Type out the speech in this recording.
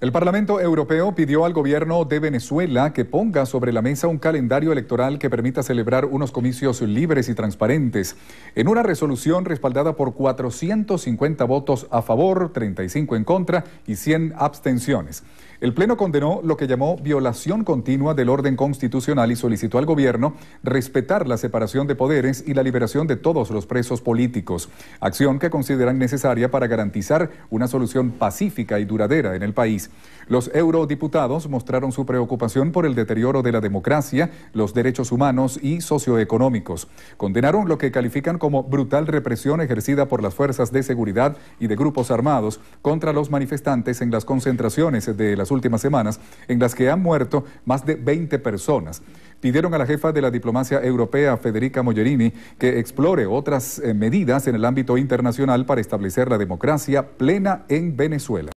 El Parlamento Europeo pidió al gobierno de Venezuela que ponga sobre la mesa un calendario electoral que permita celebrar unos comicios libres y transparentes. En una resolución respaldada por 450 votos a favor, 35 en contra y 100 abstenciones. El Pleno condenó lo que llamó violación continua del orden constitucional y solicitó al gobierno respetar la separación de poderes y la liberación de todos los presos políticos, acción que consideran necesaria para garantizar una solución pacífica y duradera en el país. Los eurodiputados mostraron su preocupación por el deterioro de la democracia, los derechos humanos y socioeconómicos. Condenaron lo que califican como brutal represión ejercida por las fuerzas de seguridad y de grupos armados contra los manifestantes en las concentraciones de la últimas semanas, en las que han muerto más de 20 personas pidieron a la jefa de la diplomacia europea, Federica Mogherini, que explore otras eh, medidas en el ámbito internacional para establecer la democracia plena en Venezuela.